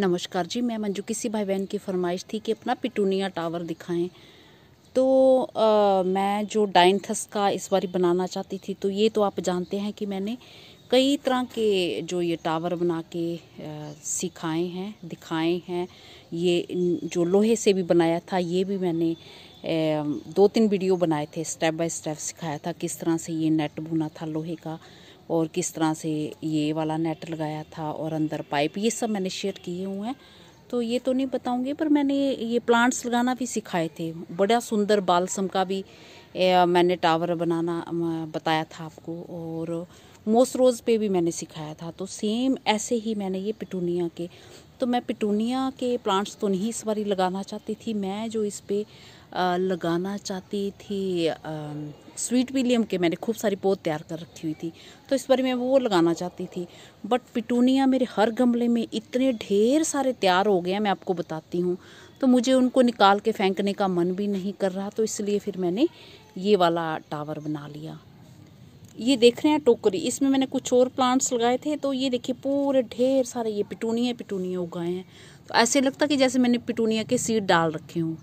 नमस्कार जी मैं मंजू किसी भाई बहन की फरमाइश थी कि अपना पिटूनिया टावर दिखाएं तो आ, मैं जो डाइनथस का इस बारी बनाना चाहती थी तो ये तो आप जानते हैं कि मैंने कई तरह के जो ये टावर बना के सिखाए हैं दिखाए हैं ये जो लोहे से भी बनाया था ये भी मैंने ए, दो तीन वीडियो बनाए थे स्टेप बाय स्टेप सिखाया था किस तरह से ये नेट बुना था लोहे का और किस तरह से ये वाला नेट लगाया था और अंदर पाइप ये सब मैंने शेयर किए हुए हैं तो ये तो नहीं बताऊंगी पर मैंने ये प्लांट्स लगाना भी सिखाए थे बड़ा सुंदर बालसम का भी ए, मैंने टावर बनाना बताया था आपको और मोस रोज़ पे भी मैंने सिखाया था तो सेम ऐसे ही मैंने ये पिटूनिया के तो मैं पिटूनिया के प्लांट्स तो नहीं इस बारी लगाना चाहती थी मैं जो इस पर लगाना चाहती थी स्वीट विलियम के मैंने खूब सारी पौध तैयार कर रखी हुई थी तो इस बार मैं वो लगाना चाहती थी बट पिटूनिया मेरे हर गमले में इतने ढेर सारे तैयार हो गए हैं मैं आपको बताती हूँ तो मुझे उनको निकाल के फेंकने का मन भी नहीं कर रहा तो इसलिए फिर मैंने ये वाला टावर बना लिया ये देख रहे हैं टोकरी इसमें मैंने कुछ और प्लांट्स लगाए थे तो ये देखिए पूरे ढेर सारे ये पिटूनिया पिटूनिया उगाए हैं तो ऐसे लगता कि जैसे मैंने पिटूनिया के सीड डाल रखे हूँ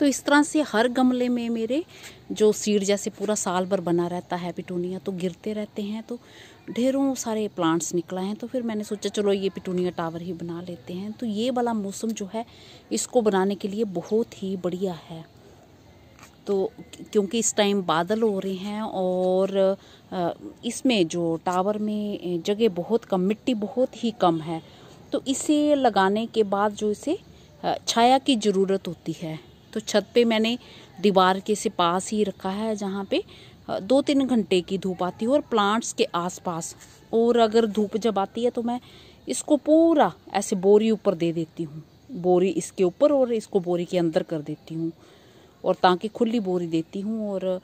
तो इस तरह से हर गमले में मेरे जो सीड जैसे पूरा साल भर बना रहता है पिटूनिया तो गिरते रहते हैं तो ढेरों सारे प्लांट्स निकला हैं तो फिर मैंने सोचा चलो ये पिटूनिया टावर ही बना लेते हैं तो ये वाला मौसम जो है इसको बनाने के लिए बहुत ही बढ़िया है तो क्योंकि इस टाइम बादल हो रहे हैं और इसमें जो टावर में जगह बहुत कम मिट्टी बहुत ही कम है तो इसे लगाने के बाद जो इसे छाया की ज़रूरत होती है तो छत पे मैंने दीवार के से पास ही रखा है जहाँ पे दो तीन घंटे की धूप आती है और प्लांट्स के आसपास और अगर धूप जब आती है तो मैं इसको पूरा ऐसे बोरी ऊपर दे देती हूँ बोरी इसके ऊपर और इसको बोरी के अंदर कर देती हूँ और ताकि खुली बोरी देती हूँ और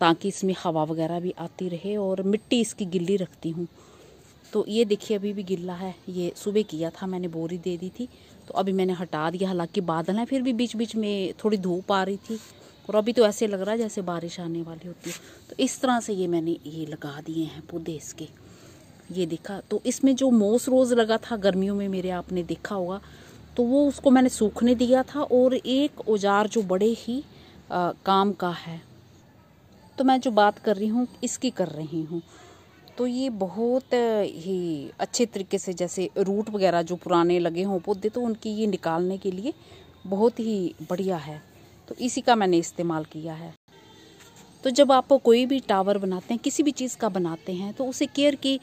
ताकि इसमें हवा वगैरह भी आती रहे और मिट्टी इसकी गिल्ली रखती हूँ तो ये देखिए अभी भी गिल्ला है ये सुबह किया था मैंने बोरी दे दी थी तो अभी मैंने हटा दिया हालांकि बादल हैं फिर भी बीच बीच में थोड़ी धूप आ रही थी और अभी तो ऐसे लग रहा है जैसे बारिश आने वाली होती है तो इस तरह से ये मैंने ये लगा दिए हैं पौधे इसके ये देखा तो इसमें जो मोस रोज़ लगा था गर्मियों में मेरे आपने देखा होगा तो वो उसको मैंने सूखने दिया था और एक औजार जो बड़े ही आ, काम का है तो मैं जो बात कर रही हूँ इसकी कर रही हूँ तो ये बहुत ही अच्छे तरीके से जैसे रूट वगैरह जो पुराने लगे हों पौधे तो उनकी ये निकालने के लिए बहुत ही बढ़िया है तो इसी का मैंने इस्तेमाल किया है तो जब आप कोई भी टावर बनाते हैं किसी भी चीज़ का बनाते हैं तो उसे केयर की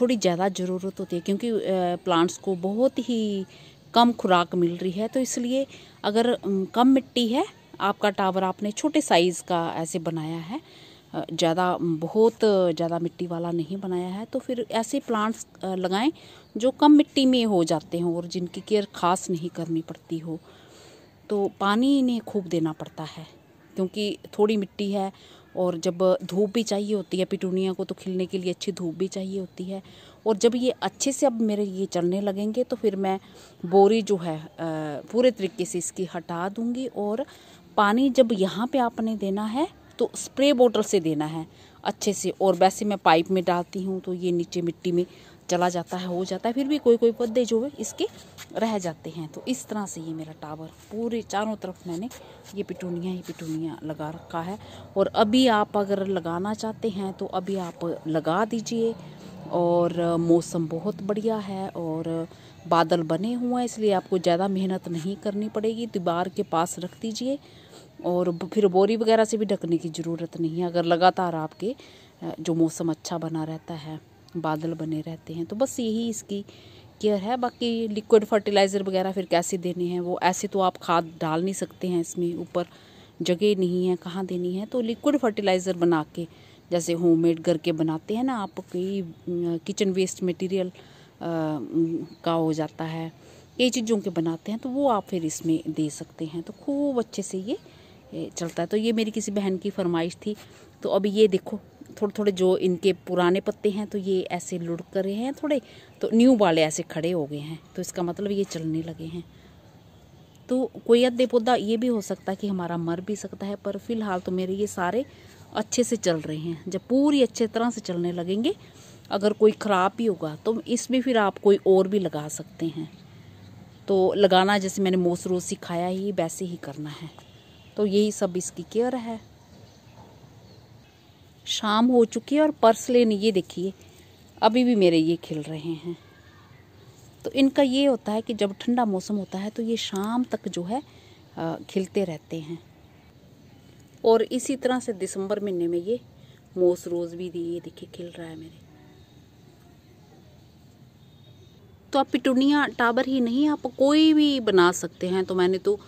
थोड़ी ज़्यादा ज़रूरत होती है क्योंकि प्लांट्स को बहुत ही कम खुराक मिल रही है तो इसलिए अगर कम मिट्टी है आपका टावर आपने छोटे साइज़ का ऐसे बनाया है ज़्यादा बहुत ज़्यादा मिट्टी वाला नहीं बनाया है तो फिर ऐसे प्लांट्स लगाएं जो कम मिट्टी में हो जाते हों और जिनकी केयर खास नहीं करनी पड़ती हो तो पानी इन्हें खूब देना पड़ता है क्योंकि थोड़ी मिट्टी है और जब धूप भी चाहिए होती है पिटूनिया को तो खिलने के लिए अच्छी धूप भी चाहिए होती है और जब ये अच्छे से अब मेरे ये चलने लगेंगे तो फिर मैं बोरी जो है पूरे तरीके से इसकी हटा दूँगी और पानी जब यहाँ पे आपने देना है तो स्प्रे बोटल से देना है अच्छे से और वैसे मैं पाइप में डालती हूँ तो ये नीचे मिट्टी में चला जाता है हो जाता है फिर भी कोई कोई पौधे जो है इसके रह जाते हैं तो इस तरह से ये मेरा टावर पूरे चारों तरफ मैंने ये पिटूनिया ही पिटूनिया लगा रखा है और अभी आप अगर लगाना चाहते हैं तो अभी आप लगा दीजिए और मौसम बहुत बढ़िया है और बादल बने हुए हैं इसलिए आपको ज़्यादा मेहनत नहीं करनी पड़ेगी दीवार के पास रख दीजिए और फिर बोरी वगैरह से भी ढकने की ज़रूरत नहीं है अगर लगातार आपके जो मौसम अच्छा बना रहता है बादल बने रहते हैं तो बस यही इसकी केयर है बाकी लिक्विड फर्टिलाइज़र वगैरह फिर कैसे देने हैं वो ऐसे तो आप खाद डाल नहीं सकते हैं इसमें ऊपर जगह नहीं है कहाँ देनी है तो लिक्विड फर्टिलाइज़र बना के जैसे होममेड घर के बनाते हैं ना आप कई किचन वेस्ट मटेरियल का हो जाता है कई चीज़ों के बनाते हैं तो वो आप फिर इसमें दे सकते हैं तो खूब अच्छे से ये चलता है तो ये मेरी किसी बहन की फरमाइश थी तो अभी ये देखो थोड़े थोड़े जो इनके पुराने पत्ते हैं तो ये ऐसे लुढ़क रहे हैं थोड़े तो न्यू वाले ऐसे खड़े हो गए हैं तो इसका मतलब ये चलने लगे हैं तो कोई अधे पौधा ये भी हो सकता है कि हमारा मर भी सकता है पर फिलहाल तो मेरे ये सारे अच्छे से चल रहे हैं जब पूरी अच्छे तरह से चलने लगेंगे अगर कोई ख़राब भी होगा तो इसमें फिर आप कोई और भी लगा सकते हैं तो लगाना जैसे मैंने मोसरो सिखाया ही वैसे ही करना है तो यही सब इसकी केयर है शाम हो चुकी है और पर्स लेने ये देखिए अभी भी मेरे ये खिल रहे हैं तो इनका ये होता है कि जब ठंडा मौसम होता है तो ये शाम तक जो है खिलते रहते हैं और इसी तरह से दिसंबर महीने में ये मोस रोज़ भी दी ये देखिए खिल रहा है मेरे तो आप पिटूनिया टावर ही नहीं आप कोई भी बना सकते हैं तो मैंने तो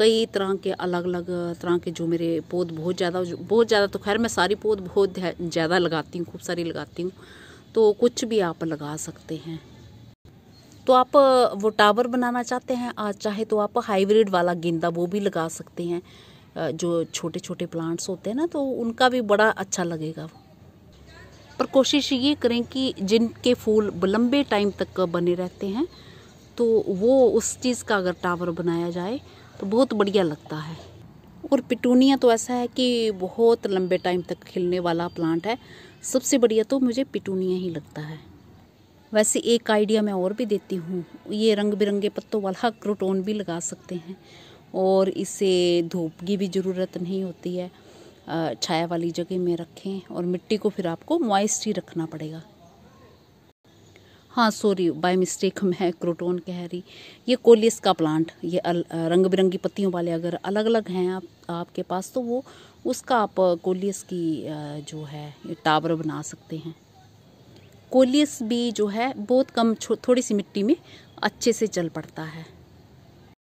कई तरह के अलग अलग तरह के जो मेरे पौध बहुत ज़्यादा बहुत ज़्यादा तो खैर मैं सारी पौध बहुत ज़्यादा लगाती हूँ खूब सारी लगाती हूँ तो कुछ भी आप लगा सकते हैं तो आप वो टावर बनाना चाहते हैं आज चाहे तो आप हाइब्रिड वाला गेंदा वो भी लगा सकते हैं जो छोटे छोटे प्लांट्स होते हैं ना तो उनका भी बड़ा अच्छा लगेगा वो पर कोशिश ये करें कि जिनके फूल लंबे टाइम तक बने रहते हैं तो वो उस चीज़ का अगर टावर बनाया जाए तो बहुत बढ़िया लगता है और पिटूनिया तो ऐसा है कि बहुत लंबे टाइम तक खिलने वाला प्लांट है सबसे बढ़िया तो मुझे पिटूनिया ही लगता है वैसे एक आइडिया मैं और भी देती हूँ ये रंग बिरंगे पत्तों वाला क्रोटोन भी लगा सकते हैं और इसे धूप की भी ज़रूरत नहीं होती है छाया वाली जगह में रखें और मिट्टी को फिर आपको मॉइस्ट ही रखना पड़ेगा हाँ सॉरी बाय मिस्टेक मैं क्रोटोन कह रही ये कोलियस का प्लांट ये अल, रंग बिरंगी पत्तियों वाले अगर अलग अलग हैं आप आपके पास तो वो उसका आप कोलियस की जो है टावर बना सकते हैं कोलियस भी जो है बहुत कम थोड़ी सी मिट्टी में अच्छे से चल पड़ता है